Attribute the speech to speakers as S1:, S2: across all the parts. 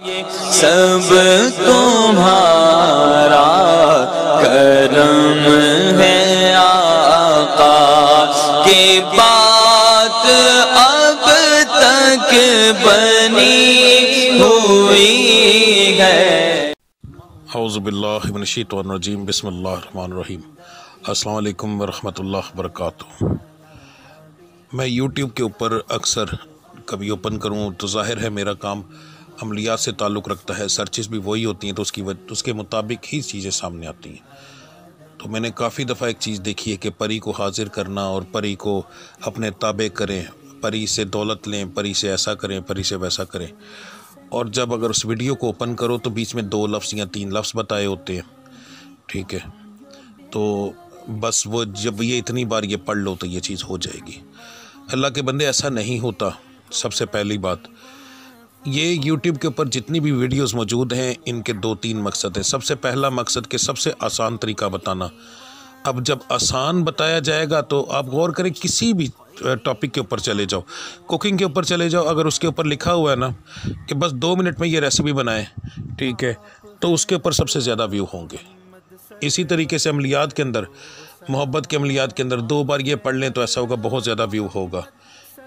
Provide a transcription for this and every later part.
S1: सब तुम्हारा करम है आका के बात अब तक बनी हुई है हौज़बिल्लाशीतरजीम बसमीम अल्लाम वरहमल वर्क मैं YouTube के ऊपर अक्सर कभी ओपन करूँ तो जाहिर है मेरा काम अमलियात से ताल्लुक़ रखता है सर्चिस भी वही होती हैं तो उसकी वजह तो उसके मुताबिक ही चीज़ें सामने आती हैं तो मैंने काफ़ी दफ़ा एक चीज़ देखी है कि परी को हाजिर करना और परी को अपने ताबे करें परी से दौलत लें परी से ऐसा करें परी से वैसा करें और जब अगर उस वीडियो को ओपन करो तो बीच में दो लफ्ज़ या तीन लफ्ज़ बताए होते हैं ठीक है तो बस वो जब ये इतनी बार ये पढ़ लो तो ये चीज़ हो जाएगी अल्लाह के बंदे ऐसा नहीं होता सबसे पहली बात ये YouTube के ऊपर जितनी भी वीडियोस मौजूद हैं इनके दो तीन मकसद हैं सबसे पहला मकसद कि सबसे आसान तरीका बताना अब जब आसान बताया जाएगा तो आप गौर करें किसी भी टॉपिक के ऊपर चले जाओ कुकिंग के ऊपर चले जाओ अगर उसके ऊपर लिखा हुआ है ना कि बस दो मिनट में ये रेसिपी बनाएं ठीक है तो उसके ऊपर सबसे ज़्यादा व्यू होंगे इसी तरीके से अमलियात के अंदर मोहब्बत के अमलियात के अंदर दो बार ये पढ़ लें तो ऐसा होगा बहुत ज़्यादा व्यू होगा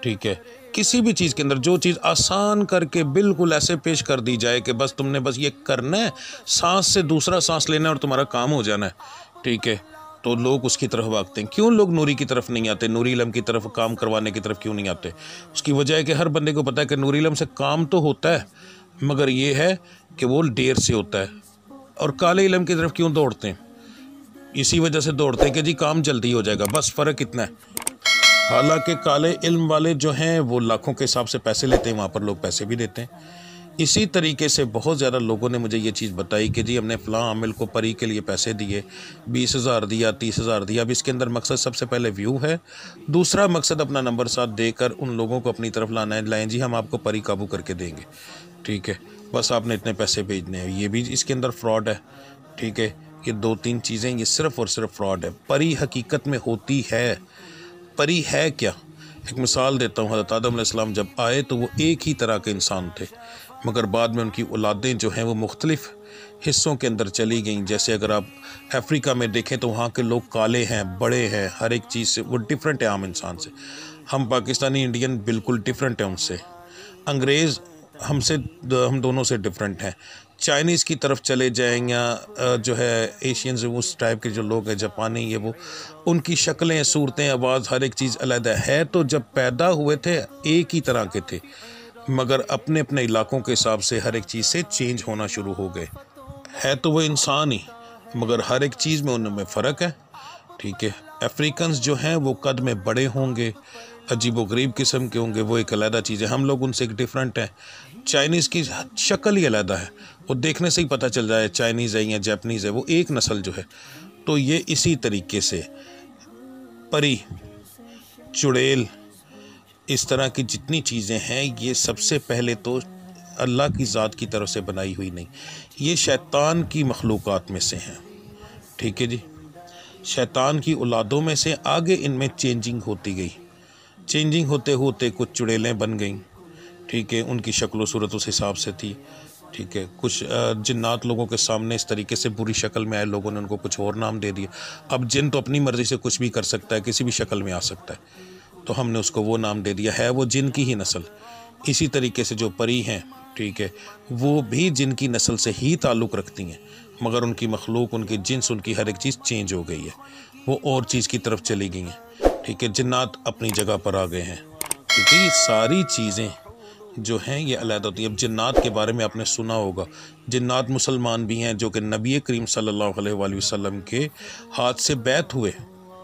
S1: ठीक है किसी भी चीज़ के अंदर जो चीज़ आसान करके बिल्कुल ऐसे पेश कर दी जाए कि बस तुमने बस ये करना है सांस से दूसरा सांस लेना है और तुम्हारा काम हो जाना है ठीक है तो लोग उसकी तरफ भागते हैं क्यों लोग नूरी की तरफ नहीं आते नूरी इलम की तरफ काम करवाने की तरफ क्यों नहीं आते उसकी वजह है कि हर बंदे को पता है कि नूरी इलम से काम तो होता है मगर ये है कि वो देर से होता है और काले इलम की तरफ क्यों दौड़ते हैं इसी वजह से दौड़ते हैं कि जी काम जल्दी हो जाएगा बस फ़र्क इतना है हालांकि काले इल्म वाले जो हैं वो लाखों के हिसाब से पैसे लेते हैं वहाँ पर लोग पैसे भी देते हैं इसी तरीके से बहुत ज़्यादा लोगों ने मुझे ये चीज़ बताई कि जी हमने फ़लाँ आमिल को परी के लिए पैसे दिए बीस हज़ार दिया तीस हज़ार दिया अब इसके अंदर मकसद सबसे पहले व्यू है दूसरा मकसद अपना नंबर साथ देकर उन लोगों को अपनी तरफ लाना है लाएँ जी हम आपको परी काबू करके देंगे ठीक है बस आपने इतने पैसे भेजने हैं ये भी इसके अंदर फ्रॉड है ठीक है ये दो तीन चीज़ें ये सिर्फ़ और सिर्फ फ्रॉड है परी हकीकत में होती है परी है क्या एक मिसाल देता हूँ हज़रत आदम जब आए तो वो एक ही तरह के इंसान थे मगर बाद में उनकी औलादें जो हैं वो मुख्तलिफ़ हिस्सों के अंदर चली गई जैसे अगर आप अफ्रीका में देखें तो वहाँ के लोग काले हैं बड़े हैं हर एक चीज़ से वो डिफरेंट है आम इंसान से हम पाकिस्तानी इंडियन बिल्कुल डिफरेंट हैं उनसे अंग्रेज़ हमसे हम दोनों से डिफरेंट हैं चाइनीज़ की तरफ चले जाएँ या जो है एशियन उस टाइप के जो लोग हैं जापानी ये वो उनकी शक्लें सूरतें आवाज़ हर एक चीज़ अलग है तो जब पैदा हुए थे एक ही तरह के थे मगर अपने अपने इलाकों के हिसाब से हर एक चीज़ से चेंज होना शुरू हो गए है तो वह इंसान ही मगर हर एक चीज़ में उनमें फ़र्क है ठीक है अफ्रीकन्स जो हैं वो कद में बड़े होंगे अजीब व गरीब किस्म के होंगे वो एक अलहदा चीज़ है हम लोग उनसे एक डिफरेंट हैं चाइनीज़ की शक्ल ही अलहदा है वो देखने से ही पता चल जाए चाइनीज़ है या जैपनीज़ है वो एक नस्ल जो है तो ये इसी तरीके से परी चुड़ैल इस तरह की जितनी चीज़ें हैं ये सबसे पहले तो अल्लाह की ज़ात की तरफ से बनाई हुई नहीं ये शैतान की मखलूक़ात में से हैं ठीक है जी शैतान की औलादों में से आगे इनमें चेंजिंग होती गई चेंजिंग होते होते कुछ चुड़ैलें बन गईं ठीक है उनकी शक्ल सूरत उस हिसाब से थी ठीक है कुछ जिन्नात लोगों के सामने इस तरीके से बुरी शक्ल में आए लोगों ने उनको कुछ और नाम दे दिए अब जिन तो अपनी मर्ज़ी से कुछ भी कर सकता है किसी भी शक्ल में आ सकता है तो हमने उसको वो नाम दे दिया है वो जिन की ही नस्ल इसी तरीके से जो परी हैं ठीक है वो भी जिनकी नस्ल से ही ताल्लुक़ रखती हैं मगर उनकी मखलूक उनकी जिन्स उनकी हर एक चीज़ चेंज हो गई है वो और चीज़ की तरफ चली गई हैं ठीक है जन्नात अपनी जगह पर आ गए हैं क्योंकि ये सारी चीज़ें जो हैं ये अलहदा होती है अब जन्नात के बारे में आपने सुना होगा जन्नात मुसलमान भी हैं जो कि नबी करीम सल्लल्लाहु अलैहि वसल्लम के हाथ से बैत हुए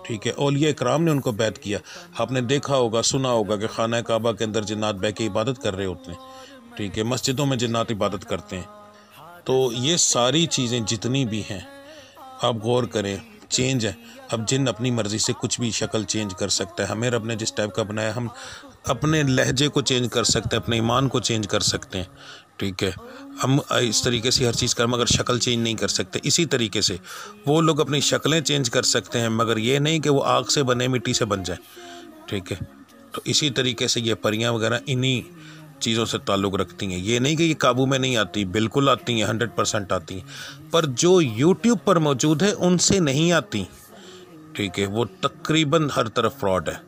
S1: ठीक है ओलिया इकराम ने उनको बैत किया आपने देखा होगा सुना होगा कि खाना काबा के अंदर जन्नात बह के इबादत कर रहे होते हैं ठीक है मस्जिदों में जन्नात इबादत करते हैं तो ये सारी चीज़ें जितनी भी हैं आप गौर करें चेंज है अब जिन अपनी मर्ज़ी से कुछ भी शक्ल चेंज कर सकता है हमें रब ने जिस टाइप का बनाया हम अपने लहजे को चेंज कर सकते हैं अपने ईमान को चेंज कर सकते हैं ठीक है हम इस तरीके से हर चीज़ का मगर शक्ल चेंज नहीं कर सकते इसी तरीके से वो लोग अपनी शक्लें चेंज कर सकते हैं मगर ये नहीं कि वो आग से बने मिट्टी से बन जाए ठीक है तो इसी तरीके से ये परियाँ वगैरह इन्हीं चीज़ों से ताल्लुक़ रखती हैं ये नहीं कि ये काबू में नहीं आती बिल्कुल आती हैं हंड्रेड परसेंट आती हैं पर जो यूट्यूब पर मौजूद है उनसे नहीं आती ठीक है वो तकरीबन हर तरफ फ्रॉड है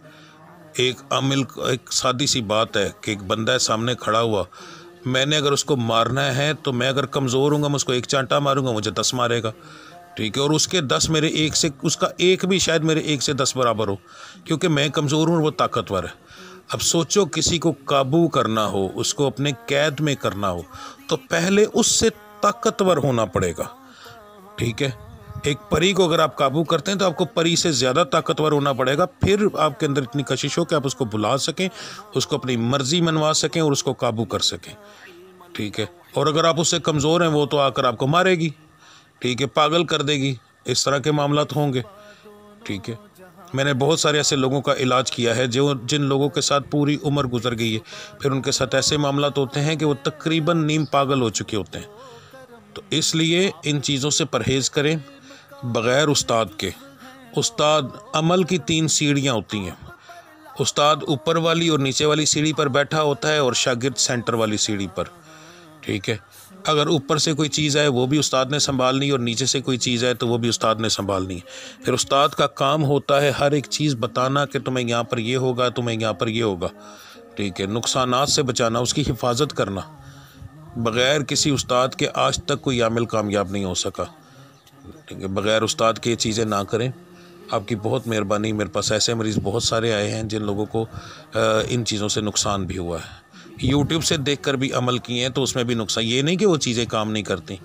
S1: एक अमिल एक सादी सी बात है कि एक बंदा है सामने खड़ा हुआ मैंने अगर उसको मारना है तो मैं अगर कमज़ोर हूँ मैं उसको एक चांटा मारूँगा मुझे दस मारेगा ठीक है और उसके दस मेरे एक से उसका एक भी शायद मेरे एक से दस बराबर हो क्योंकि मैं कमज़ोर हूँ और वो ताकतवर है अब सोचो किसी को काबू करना हो उसको अपने कैद में करना हो तो पहले उससे ताकतवर होना पड़ेगा ठीक है एक परी को अगर आप काबू करते हैं तो आपको परी से ज़्यादा ताकतवर होना पड़ेगा फिर आपके अंदर इतनी कशिश हो कि आप उसको बुला सकें उसको अपनी मर्जी मनवा सकें और उसको काबू कर सकें ठीक है और अगर आप उससे कमज़ोर हैं वो तो आकर आपको मारेगी ठीक है पागल कर देगी इस तरह के मामला तो होंगे ठीक है मैंने बहुत सारे ऐसे लोगों का इलाज किया है जो जिन लोगों के साथ पूरी उम्र गुजर गई है फिर उनके साथ ऐसे मामला होते हैं कि वो तकरीबन नीम पागल हो चुके होते हैं तो इसलिए इन चीज़ों से परहेज़ करें बग़ैर उस्ताद के उस्ताद अमल की तीन सीढ़ियाँ होती हैं उस्ताद ऊपर वाली और नीचे वाली सीढ़ी पर बैठा होता है और शागिर्द सेंटर वाली सीढ़ी पर ठीक है अगर ऊपर से कोई चीज़ आए वो भी उस्ताद ने संभालनी और नीचे से कोई चीज़ आए तो वो भी उस्ताद ने संभालनी फिर उस्ताद का काम होता है हर एक चीज़ बताना कि तुम्हें यहाँ पर ये होगा तुम्हें यहाँ पर ये होगा ठीक है नुकसान से बचाना उसकी हिफाजत करना बग़ैर किसी उस्ताद के आज तक कोई आमिल कामयाब नहीं हो सका ठीक है बग़ैर उस्ताद के ये चीज़ें ना करें आपकी बहुत मेहरबानी मेरे पास ऐसे मरीज़ बहुत सारे आए हैं जिन लोगों को इन चीज़ों से नुकसान भी हुआ है यूट्यूब से देख कर भी अमल किए हैं तो उसमें भी नुकसान ये नहीं कि वो चीज़ें काम नहीं करती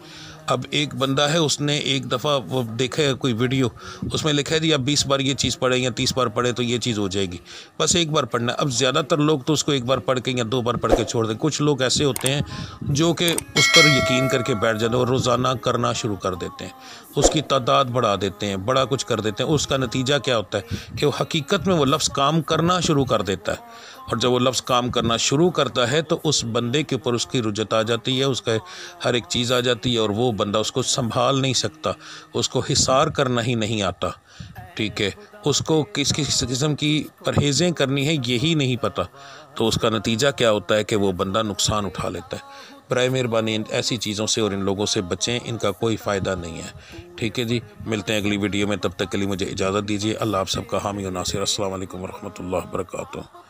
S1: अब एक बंदा है उसने एक दफ़ा वो देखे कोई वीडियो उसमें लिखा है जी आप बीस बार ये चीज़ पढ़े या तीस बार पढ़े तो ये चीज़ हो जाएगी बस एक बार पढ़ना अब ज़्यादातर लोग तो उसको एक बार पढ़ के या दो बार पढ़ के छोड़ दें कुछ लोग ऐसे होते हैं जो कि उस पर यकीन करके बैठ जाते हैं और रोज़ाना करना शुरू कर देते हैं उसकी तादाद बढ़ा देते हैं बड़ा कुछ कर देते हैं उसका नतीजा क्या होता है कि वो हकीकत में वो लफ्ज़ काम करना शुरू कर देता है और जब वो लफ्ज़ काम करना शुरू करता है तो उस बंदे के ऊपर उसकी रुजत आ जाती है उसका हर एक चीज़ आ जाती है और वो बंदा उसको संभाल नहीं सकता उसको हिसार करना ही नहीं आता ठीक है उसको किस किस किस्म की परहेज़ें करनी है यही नहीं पता तो उसका नतीजा क्या होता है कि वो बंदा नुकसान उठा लेता है बरए मेहरबानी ऐसी चीज़ों से और इन लोगों से बचें इनका कोई फ़ायदा नहीं है ठीक है जी मिलते हैं अगली वीडियो में तब तक के लिए मुझे इजाज़त दीजिए अल्लाह आप सबका हामी नासिर असल वरहमल वर्का